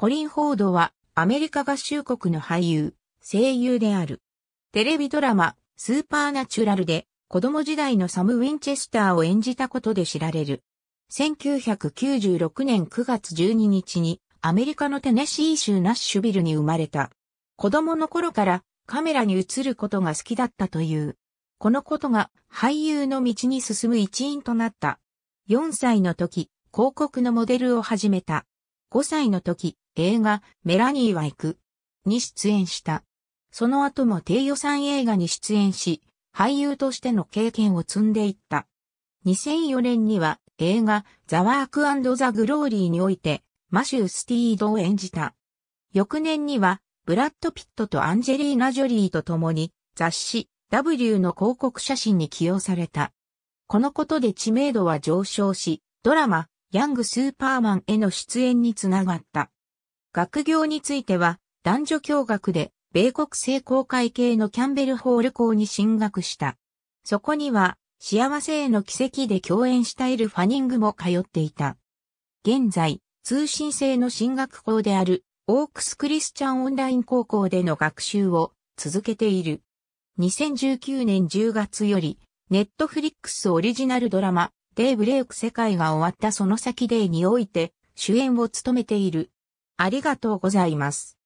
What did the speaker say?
コリン・フォードはアメリカ合衆国の俳優、声優である。テレビドラマ、スーパーナチュラルで子供時代のサム・ウィンチェスターを演じたことで知られる。1996年9月12日にアメリカのテネシー州ナッシュビルに生まれた。子供の頃からカメラに映ることが好きだったという。このことが俳優の道に進む一因となった。4歳の時、広告のモデルを始めた。5歳の時、映画メラニーは行くに出演した。その後も低予算映画に出演し、俳優としての経験を積んでいった。2004年には映画ザ・ワークザ・グローリーにおいてマシュー・スティードを演じた。翌年にはブラッド・ピットとアンジェリーナ・ジョリーと共に雑誌 W の広告写真に起用された。このことで知名度は上昇し、ドラマヤング・スーパーマンへの出演につながった。学業については、男女共学で、米国成公会系のキャンベルホール校に進学した。そこには、幸せへの奇跡で共演したエル・ファニングも通っていた。現在、通信制の進学校である、オークス・クリスチャン・オンライン高校での学習を続けている。2019年10月より、ネットフリックスオリジナルドラマ、デイブレイク世界が終わったその先デイにおいて、主演を務めているありがとうございます。